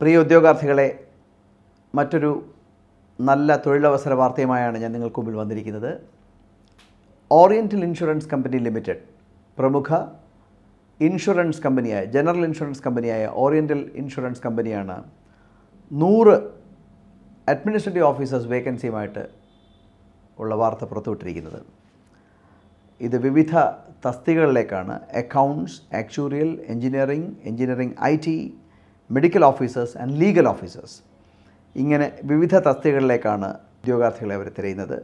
പ്രിയ ഉദ്യോഗാർത്ഥികളെ മറ്റൊരു നല്ല തൊഴിലവസര വാർത്തയുമായാണ് ഞാൻ നിങ്ങൾക്ക് മുമ്പിൽ വന്നിരിക്കുന്നത് ഓറിയൻ്റൽ ഇൻഷുറൻസ് കമ്പനി ലിമിറ്റഡ് പ്രമുഖ ഇൻഷുറൻസ് കമ്പനിയായ ജനറൽ ഇൻഷുറൻസ് കമ്പനിയായ ഓറിയൻ്റൽ ഇൻഷുറൻസ് കമ്പനിയാണ് നൂറ് അഡ്മിനിസ്ട്രേറ്റീവ് ഓഫീസേഴ്സ് വേക്കൻസിയുമായിട്ട് ഉള്ള വാർത്ത പുറത്തുവിട്ടിരിക്കുന്നത് ഇത് വിവിധ തസ്തികകളിലേക്കാണ് accounts actuarial engineering engineering I T medical officers and legal officers ഇങ്ങനെ വിവിധ തസ്തികകളിലേക്കാണ് ഉദ്യോഗാർത്ഥികളെ അവർ തിരയുന്നത്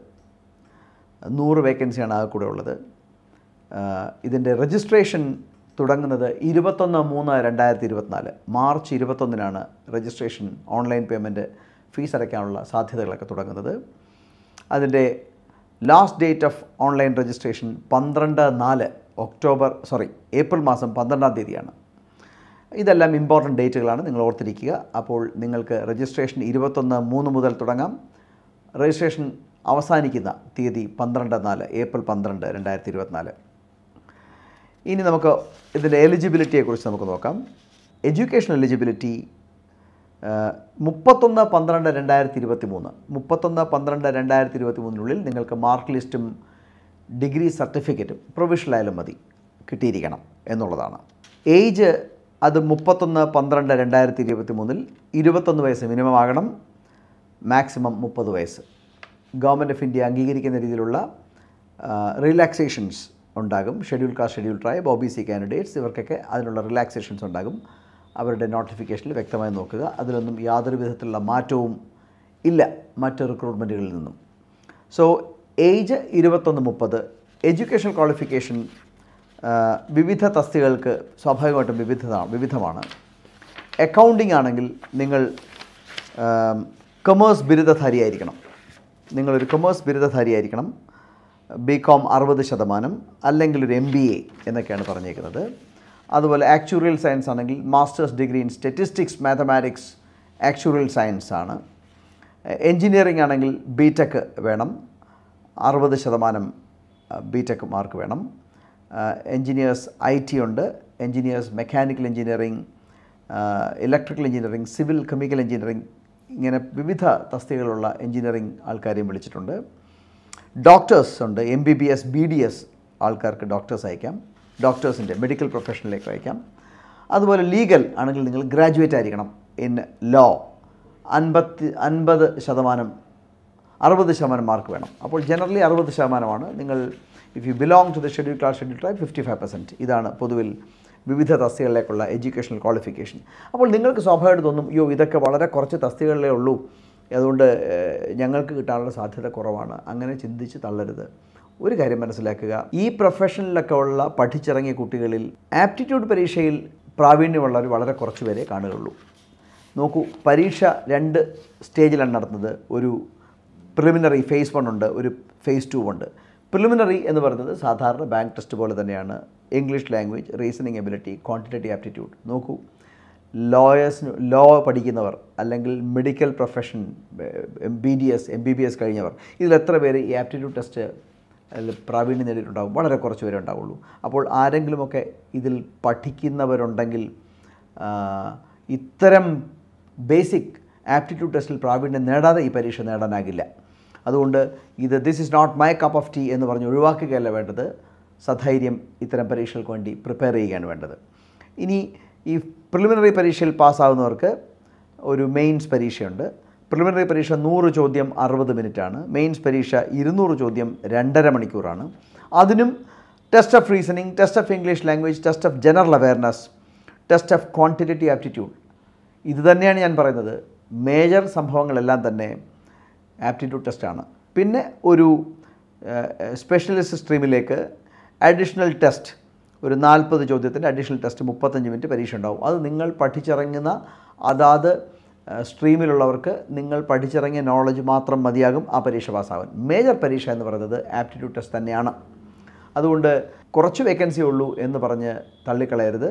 നൂറ് വേക്കൻസിയാണ് ആകെ കൂടെ ഉള്ളത് ഇതിൻ്റെ രജിസ്ട്രേഷൻ തുടങ്ങുന്നത് ഇരുപത്തൊന്ന് മൂന്ന് രണ്ടായിരത്തി ഇരുപത്തിനാല് മാർച്ച് ഇരുപത്തൊന്നിനാണ് രജിസ്ട്രേഷൻ ഓൺലൈൻ പേയ്മെൻറ്റ് ഫീസ് അടയ്ക്കാനുള്ള സാധ്യതകളൊക്കെ തുടങ്ങുന്നത് അതിൻ്റെ last date of online registration പന്ത്രണ്ട് നാല് ഒക്ടോബർ സോറി ഏപ്രിൽ മാസം പന്ത്രണ്ടാം തീയതിയാണ് ഇതെല്ലാം ഇമ്പോർട്ടൻറ്റ് ഡേറ്റുകളാണ് നിങ്ങൾ ഓർത്തിരിക്കുക അപ്പോൾ നിങ്ങൾക്ക് രജിസ്ട്രേഷൻ ഇരുപത്തൊന്ന് മൂന്ന് മുതൽ തുടങ്ങാം രജിസ്ട്രേഷൻ അവസാനിക്കുന്ന തീയതി പന്ത്രണ്ട് നാല് ഏപ്രിൽ പന്ത്രണ്ട് രണ്ടായിരത്തി ഇരുപത്തിനാല് ഇനി നമുക്ക് ഇതിൻ്റെ എലിജിബിലിറ്റിയെക്കുറിച്ച് നമുക്ക് നോക്കാം എഡ്യൂക്കേഷൻ എലിജിബിലിറ്റി മുപ്പത്തൊന്ന് പന്ത്രണ്ട് രണ്ടായിരത്തി ഇരുപത്തി മൂന്ന് മുപ്പത്തൊന്ന് പന്ത്രണ്ട് രണ്ടായിരത്തി ഇരുപത്തി മൂന്നിനുള്ളിൽ നിങ്ങൾക്ക് മാർക്ക് ലിസ്റ്റും ഡിഗ്രി സർട്ടിഫിക്കറ്റും പ്രൊവിഷണലായാലും മതി കിട്ടിയിരിക്കണം എന്നുള്ളതാണ് ഏജ് അത് മുപ്പത്തൊന്ന് പന്ത്രണ്ട് രണ്ടായിരത്തി ഇരുപത്തി മൂന്നിൽ ഇരുപത്തൊന്ന് വയസ്സ് മിനിമം ആകണം മാക്സിമം മുപ്പത് വയസ്സ് ഗവൺമെൻറ് ഓഫ് ഇന്ത്യ അംഗീകരിക്കുന്ന രീതിയിലുള്ള റിലാക്സേഷൻസ് ഉണ്ടാകും schedule caste schedule tribe O B C candidates ഇവർക്കൊക്കെ അതിനുള്ള റിലാക്സേഷൻസ് ഉണ്ടാകും അവരുടെ നോട്ടിഫിക്കേഷനിൽ വ്യക്തമായി നോക്കുക അതിലൊന്നും യാതൊരു വിധത്തിലുള്ള മാറ്റവും ഇല്ല മറ്റ് റിക്രൂട്ട്മെൻറ്റുകളിൽ നിന്നും സോ ഏജ് ഇരുപത്തൊന്ന് മുപ്പത് എഡ്യൂക്കേഷൻ ക്വാളിഫിക്കേഷൻ വിവിധ തസ്തികൾക്ക് സ്വാഭാവികമായിട്ടും വിവിധ വിവിധമാണ് അക്കൗണ്ടിംഗ് ആണെങ്കിൽ നിങ്ങൾ കൊമേഴ്സ് ബിരുദധാരിയായിരിക്കണം നിങ്ങളൊരു കൊമേഴ്സ് ബിരുദധാരിയായിരിക്കണം ബി കോം അറുപത് ശതമാനം അല്ലെങ്കിൽ ഒരു എം ബി എ എന്നൊക്കെയാണ് പറഞ്ഞേക്കുന്നത് അതുപോലെ ആക്ച്വറിയൽ സയൻസ് ആണെങ്കിൽ masters degree in statistics mathematics actuarial science ആണ് എൻജിനീയറിംഗ് ആണെങ്കിൽ ബി ടെക് വേണം അറുപത് ശതമാനം ബി ടെക് മാർക്ക് വേണം എൻജിനീയേഴ്സ് ഐ ടി ഉണ്ട് engineers mechanical engineering electrical engineering civil chemical engineering ഇങ്ങനെ വിവിധ തസ്തികകളുള്ള എൻജിനീയറിംഗ് ആൾക്കാരെയും വിളിച്ചിട്ടുണ്ട് ഡോക്ടേഴ്സ് ഉണ്ട് M B B S B D S ആൾക്കാർക്ക് ഡോക്ടേഴ്സ് അയക്കാം ഡോക്ടേഴ്സിൻ്റെ മെഡിക്കൽ പ്രൊഫഷനിലേക്ക് അയക്കാം അതുപോലെ ലീഗൽ ആണെങ്കിൽ നിങ്ങൾ ഗ്രാജുവേറ്റ് ആയിരിക്കണം ഇൻ ലോ അൻപത്തി അൻപത് ശതമാനം അറുപത് ശതമാനം മാർക്ക് വേണം അപ്പോൾ ജനറലി അറുപത് ശതമാനമാണ് നിങ്ങൾ if you belong to the schedule class schedule tribe fifty five percent ഇതാണ് പൊതുവിൽ വിവിധ തസ്തികളിലേക്കുള്ള എഡ്യൂക്കേഷണൽ ക്വാളിഫിക്കേഷൻ അപ്പോൾ നിങ്ങൾക്ക് സ്വാഭാവികമായിട്ട് തോന്നും അയ്യോ ഇതൊക്കെ വളരെ കുറച്ച് തസ്തികളിലേ ഉള്ളൂ അതുകൊണ്ട് ഞങ്ങൾക്ക് കിട്ടാനുള്ള സാധ്യത കുറവാണ് അങ്ങനെ ചിന്തിച്ച് തള്ളരുത് ഒരു കാര്യം മനസ്സിലാക്കുക ഈ പ്രൊഫഷനിലൊക്കെ ഉള്ള പഠിച്ചിറങ്ങിയ കുട്ടികളിൽ ആപ്റ്റിറ്റ്യൂഡ് പരീക്ഷയിൽ പ്രാവീണ്യമുള്ളവർ വളരെ കുറച്ച് പേരെ കാണുകയുള്ളൂ നോക്കൂ പരീക്ഷ രണ്ട് സ്റ്റേജിലാണ് നടത്തുന്നത് ഒരു പ്രിലിമിനറി ഫേസ് വൺ ഉണ്ട് ഒരു ഫേസ് ടു ഉണ്ട് പ്രിലിമിനറി എന്ന് പറയുന്നത് സാധാരണ ബാങ്ക് ടെസ്റ്റ് പോലെ തന്നെയാണ് English language reasoning ability quantitative aptitude നോക്കൂ ലോയേഴ്സിന് ലോ പഠിക്കുന്നവർ അല്ലെങ്കിൽ medical profession B D S M B B S കഴിഞ്ഞവർ ഇതിൽ എത്ര പേര് ഈ ആപ്റ്റിറ്റ്യൂഡ് ടെസ്റ്റ് പ്രാവീണ്യം നേടിയിട്ടുണ്ടാകും വളരെ കുറച്ച് പേരെ ഉണ്ടാവുള്ളൂ അപ്പോൾ ആരെങ്കിലുമൊക്കെ ഇതിൽ പഠിക്കുന്നവരുണ്ടെങ്കിൽ ഇത്തരം ബേസിക് ആപ്റ്റിറ്റ്യൂഡ് ടെസ്റ്റിൽ പ്രാവീണ്യം നേടാതെ ഈ പരീക്ഷ നേടാനാകില്ല അതുകൊണ്ട് ഇത് this is not my cup of tea എന്ന് പറഞ്ഞ് ഒഴിവാക്കുകയല്ല വേണ്ടത് സധൈര്യം ഇത്തരം പരീക്ഷകൾക്ക് വേണ്ടി പ്രിപ്പയർ ചെയ്യുകയാണ് വേണ്ടത് ഇനി ഈ പ്രിലിമിനറി പരീക്ഷയിൽ പാസ്സാവുന്നവർക്ക് ഒരു മെയിൻസ് പരീക്ഷയുണ്ട് പ്രിലിമിനറി പരീക്ഷ നൂറ് ചോദ്യം അറുപത് മിനിറ്റാണ് മെയിൻസ് പരീക്ഷ ഇരുന്നൂറ് ചോദ്യം രണ്ടര മണിക്കൂറാണ് അതിനും test of reasoning test of English language test of general awareness test of quantitative aptitude ഇത് തന്നെയാണ് ഞാൻ പറയുന്നത് മേജർ സംഭവങ്ങളെല്ലാം തന്നെ ആപ്റ്റിറ്റ്യൂഡ് ടെസ്റ്റാണ് പിന്നെ ഒരു സ്പെഷ്യലിസ്റ്റ് സ്ട്രീമിലേക്ക് അഡീഷണൽ ടെസ്റ്റ് ഒരു നാൽപ്പത് ചോദ്യത്തിൻ്റെ അഡീഷണൽ ടെസ്റ്റ് മുപ്പത്തഞ്ച് മിനിറ്റ് പരീക്ഷ ഉണ്ടാവും അത് നിങ്ങൾ പഠിച്ചിറങ്ങുന്ന അതാത് സ്ട്രീമിലുള്ളവർക്ക് നിങ്ങൾ പഠിച്ചിറങ്ങിയ നോളജ് മാത്രം മതിയാകും ആ പരീക്ഷ പാസ്സാവാൻ മേജർ പരീക്ഷ എന്ന് പറയുന്നത് ആപ്റ്റിറ്റ്യൂഡ് ടെസ്റ്റ് തന്നെയാണ് അതുകൊണ്ട് കുറച്ച് വേക്കൻസി ഉള്ളൂ എന്ന് പറഞ്ഞ് തള്ളിക്കളയരുത്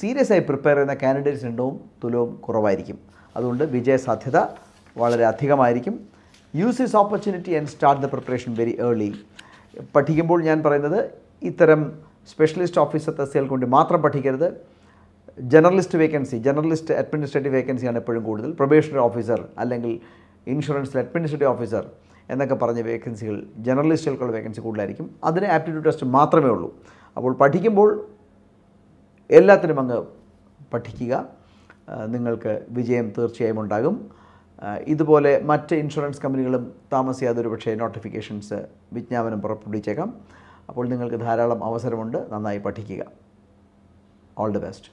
സീരിയസ് ആയി പ്രിപ്പയർ ചെയ്യുന്ന കാൻഡിഡേറ്റ്സ് എണ്ണവും തുലവും കുറവായിരിക്കും അതുകൊണ്ട് വിജയസാധ്യത സാധ്യത വളരെ അധികമായിരിക്കും use this opportunity and start the preparation very early പഠിക്കുമ്പോൾ ഞാൻ പറയുന്നത് ഇത്തരം സ്പെഷ്യലിസ്റ്റ് ഓഫീസർ തസ്തികൾ കൊണ്ട് മാത്രം പഠിക്കരുത് ജനറലിസ്റ്റ് വേക്കൻസി ജനറലിസ്റ്റ് അഡ്മിനിസ്ട്രേറ്റീവ് വേക്കൻസിയാണ് എപ്പോഴും കൂടുതൽ പ്രൊബേഷണറി ഓഫീസർ അല്ലെങ്കിൽ ഇൻഷുറൻസ് അഡ്മിനിസ്ട്രേറ്റീവ് ഓഫീസർ എന്നൊക്കെ പറഞ്ഞ വേക്കൻസികൾ ജനറലിസ്റ്റുകൾക്കുള്ള വേക്കൻസി കൂടുതലായിരിക്കും അതിന് ആപ്റ്റിറ്റ്യൂഡ് ടെസ്റ്റ് മാത്രമേ ഉള്ളൂ അപ്പോൾ പഠിക്കുമ്പോൾ എല്ലാത്തിനും അങ്ങ് പഠിക്കുക നിങ്ങൾക്ക് വിജയം തീർച്ചയായും ഉണ്ടാകും ഇതുപോലെ മറ്റ് ഇൻഷുറൻസ് കമ്പനികളും താമസിയാതെ ഒരു പക്ഷേ നോട്ടിഫിക്കേഷൻസ് വിജ്ഞാപനം പുറപ്പെടുവിച്ചേക്കാം അപ്പോൾ നിങ്ങൾക്ക് ധാരാളം അവസരമുണ്ട് നന്നായി പഠിക്കുക ഓൾ ദി ബെസ്റ്റ്